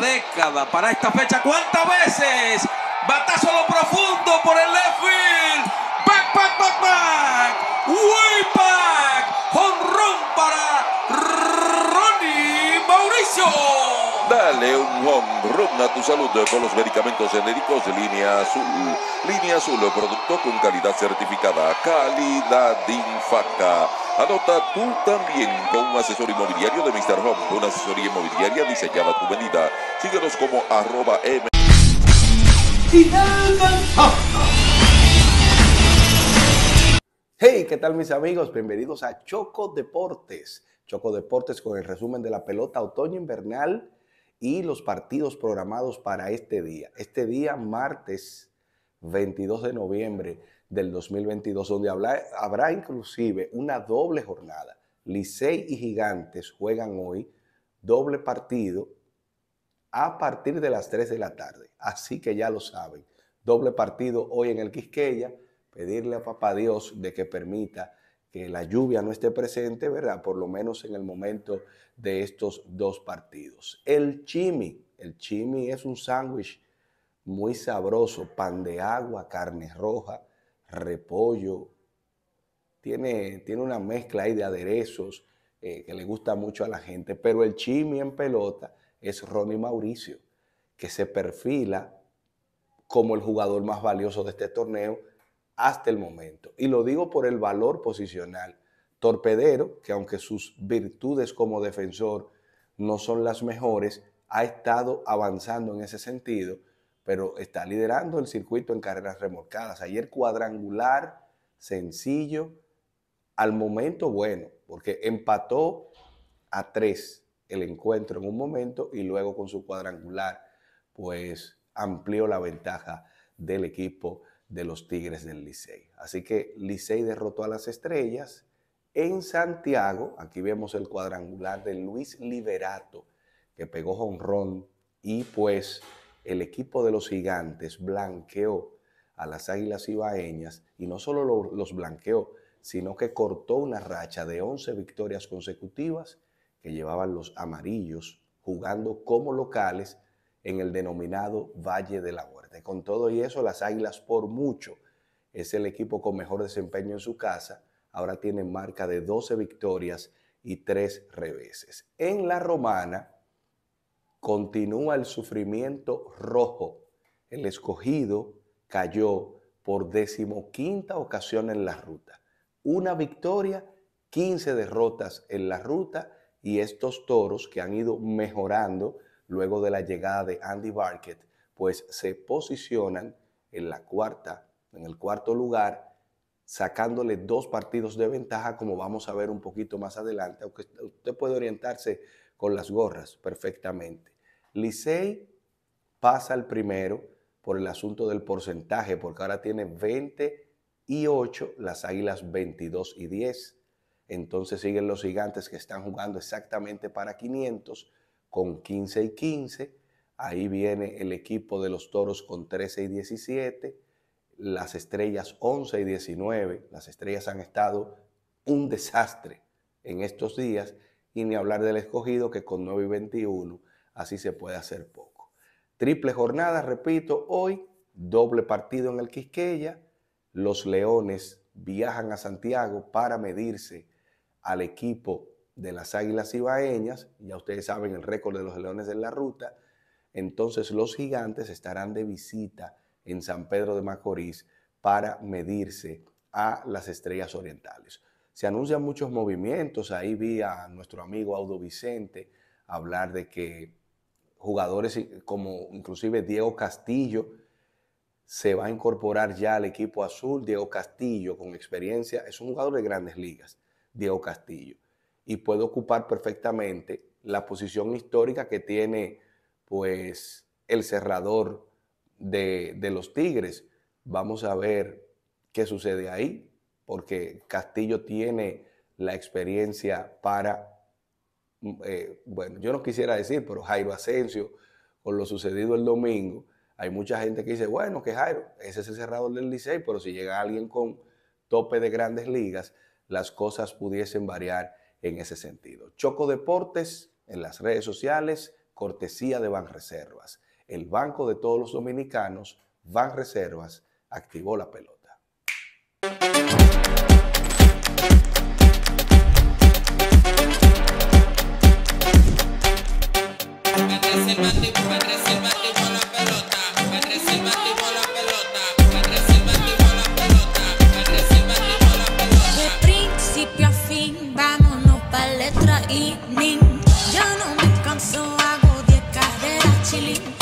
década para esta fecha. ¿Cuántas veces? Batazo a lo profundo por el left field. Back, back, back, back. Way back. run para Ronnie Mauricio. Dale un home run tu salud con los medicamentos genéricos de Línea Azul. Línea Azul, producto con calidad certificada. Calidad Infaca. Anota tú también con un asesor inmobiliario de Mr. Home. Una asesoría inmobiliaria diseñada a tu medida. Síguenos como arroba M. Hey, ¿qué tal mis amigos? Bienvenidos a Choco Deportes. Choco Deportes con el resumen de la pelota otoño-invernal y los partidos programados para este día. Este día, martes 22 de noviembre del 2022, donde habrá inclusive una doble jornada. Licey y Gigantes juegan hoy doble partido a partir de las 3 de la tarde. Así que ya lo saben, doble partido hoy en el Quisqueya, pedirle a Papá Dios de que permita que la lluvia no esté presente, ¿verdad? Por lo menos en el momento de estos dos partidos. El chimi, el chimi es un sándwich muy sabroso, pan de agua, carne roja, repollo, tiene, tiene una mezcla ahí de aderezos eh, que le gusta mucho a la gente, pero el chimi en pelota es Ronnie Mauricio, que se perfila como el jugador más valioso de este torneo hasta el momento. Y lo digo por el valor posicional. Torpedero, que aunque sus virtudes como defensor no son las mejores, ha estado avanzando en ese sentido, pero está liderando el circuito en carreras remolcadas. Ayer cuadrangular, sencillo, al momento bueno, porque empató a tres el encuentro en un momento y luego con su cuadrangular, pues amplió la ventaja del equipo de los Tigres del Licey. Así que Licey derrotó a las estrellas. En Santiago, aquí vemos el cuadrangular de Luis Liberato, que pegó jonrón y pues el equipo de los gigantes blanqueó a las Águilas Ibaeñas y no solo los blanqueó, sino que cortó una racha de 11 victorias consecutivas que llevaban los amarillos jugando como locales en el denominado Valle de la Muerte. Con todo y eso, las Águilas por mucho es el equipo con mejor desempeño en su casa. Ahora tiene marca de 12 victorias y 3 reveses. En la Romana continúa el sufrimiento rojo. El escogido cayó por decimoquinta ocasión en la ruta. Una victoria, 15 derrotas en la ruta y estos toros que han ido mejorando luego de la llegada de Andy Barkett, pues se posicionan en la cuarta, en el cuarto lugar, sacándole dos partidos de ventaja, como vamos a ver un poquito más adelante, aunque usted puede orientarse con las gorras perfectamente. Licey pasa al primero por el asunto del porcentaje, porque ahora tiene 20 y 8, las Águilas 22 y 10. Entonces siguen los gigantes que están jugando exactamente para 500 con 15 y 15. Ahí viene el equipo de los toros con 13 y 17. Las estrellas 11 y 19. Las estrellas han estado un desastre en estos días. Y ni hablar del escogido que con 9 y 21 así se puede hacer poco. Triple jornada, repito, hoy doble partido en el Quisqueya. Los Leones viajan a Santiago para medirse al equipo de las Águilas Ibaeñas, ya ustedes saben el récord de los Leones en la ruta, entonces los gigantes estarán de visita en San Pedro de Macorís para medirse a las estrellas orientales. Se anuncian muchos movimientos, ahí vi a nuestro amigo Audo Vicente hablar de que jugadores como inclusive Diego Castillo se va a incorporar ya al equipo azul, Diego Castillo con experiencia, es un jugador de grandes ligas, Diego Castillo y puede ocupar perfectamente la posición histórica que tiene pues el cerrador de, los Tigres. Vamos a ver qué sucede ahí, porque Castillo tiene la experiencia para, eh, bueno, yo no quisiera decir, pero Jairo Asensio, con lo sucedido el domingo, hay mucha gente que dice, bueno, que Jairo, ese es el cerrador del Licey, pero si llega alguien con tope de grandes ligas, las cosas pudiesen variar en ese sentido. Choco Deportes en las redes sociales, cortesía de Banreservas. El banco de todos los dominicanos, Banreservas, activó la pelota. родители.